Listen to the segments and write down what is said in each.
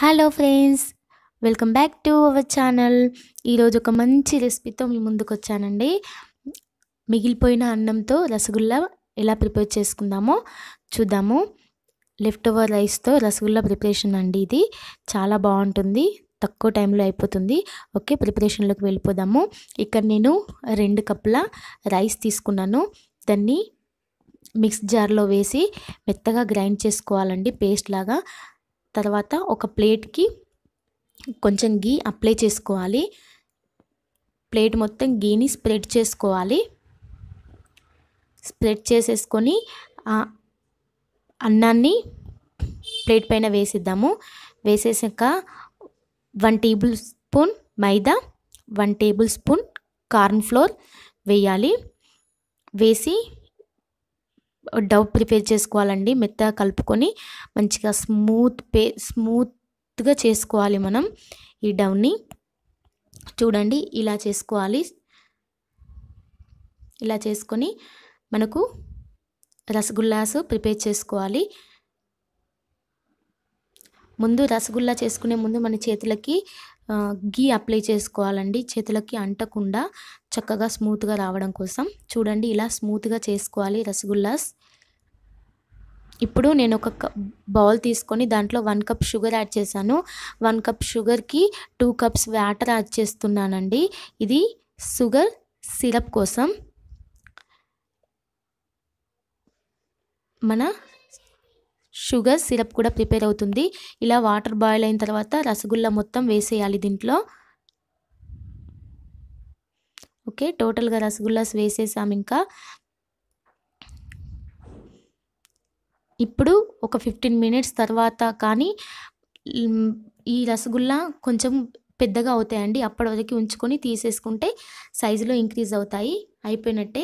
hello friends welcome back to our channel ఈరోజు ఒక మంచి రెసిపీతో మీ ముందుకు వచ్చానండి మిగిలిపోయిన అన్నంతో రసగుల్లా ఎలా ప్రిపేర్ చేసుకుందామో చూద్దాము లెఫ్ట్ ఓవర్ రైస్తో రసగుల్లా ప్రిపరేషన్ అండి ఇది చాలా బాగుంటుంది తక్కువ టైంలో అయిపోతుంది ఓకే ప్రిపరేషన్లోకి వెళ్ళిపోదాము ఇక్కడ నేను రెండు కప్పుల రైస్ తీసుకున్నాను దాన్ని మిక్స్ జార్లో వేసి మెత్తగా గ్రైండ్ చేసుకోవాలండి పేస్ట్ లాగా తర్వాత ఒక ప్లేట్కి కొంచెం గీ అప్లై చేసుకోవాలి ప్లేట్ మొత్తం గీని స్ప్రెడ్ చేసుకోవాలి స్ప్రెడ్ చేసేసుకొని అన్నాన్ని ప్లేట్ పైన వేసిద్దాము వేసేసాక వన్ టేబుల్ స్పూన్ మైదా one tablespoon corn flour వేయాలి వేసి డవ్ ప్రిపేర్ చేసుకోవాలండి మెత్తగా కలుపుకొని మంచిగా స్మూత్ పే స్మూత్గా చేసుకోవాలి మనం ఈ డవ్ని చూడండి ఇలా చేసుకోవాలి ఇలా చేసుకొని మనకు రసగుల్లాసు ప్రిపేర్ చేసుకోవాలి ముందు రసగుల్లా చేసుకునే ముందు మన చేతులకి గీ అప్లై చేసుకోవాలండి చేతులకి అంటకుండా చక్కగా స్మూత్గా రావడం కోసం చూడండి ఇలా స్మూత్గా చేసుకోవాలి రసగుల్లాస్ ఇప్పుడు నేను ఒక బౌల్ తీసుకొని దాంట్లో వన్ కప్ షుగర్ యాడ్ చేశాను వన్ కప్ షుగర్కి టూ కప్స్ వాటర్ యాడ్ చేస్తున్నానండి ఇది షుగర్ సిరప్ కోసం మన షుగర్ సిరప్ కూడా ప్రిపేర్ అవుతుంది ఇలా వాటర్ బాయిల్ అయిన తర్వాత రసగుల్లా మొత్తం వేసేయాలి దీంట్లో ఓకే టోటల్గా రసగుల్లాస్ వేసేసాం ఇంకా ఇప్పుడు ఒక ఫిఫ్టీన్ మినిట్స్ తర్వాత కానీ ఈ రసగుల్లా కొంచెం పెద్దగా అవుతాయండి అప్పటి వరకు ఉంచుకొని తీసేసుకుంటే సైజులో ఇంక్రీజ్ అవుతాయి అయిపోయినట్టే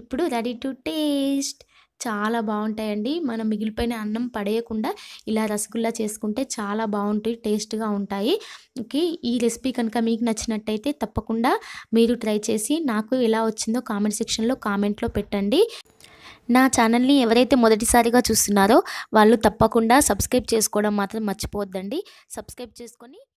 ఇప్పుడు రెడీ టు టేస్ట్ చాలా బాగుంటాయండి మనం మిగిలిపోయిన అన్నం పడేయకుండా ఇలా రసగుల్లా చేసుకుంటే చాలా బాగుంటాయి టేస్ట్గా ఉంటాయి ఈ రెసిపీ కనుక మీకు నచ్చినట్టయితే తప్పకుండా మీరు ట్రై చేసి నాకు ఎలా వచ్చిందో కామెంట్ సెక్షన్లో కామెంట్లో పెట్టండి నా ఛానల్ని ఎవరైతే మొదటిసారిగా చూస్తున్నారో వాళ్ళు తప్పకుండా సబ్స్క్రైబ్ చేసుకోవడం మాత్రం మర్చిపోవద్దండి సబ్స్క్రైబ్ చేసుకొని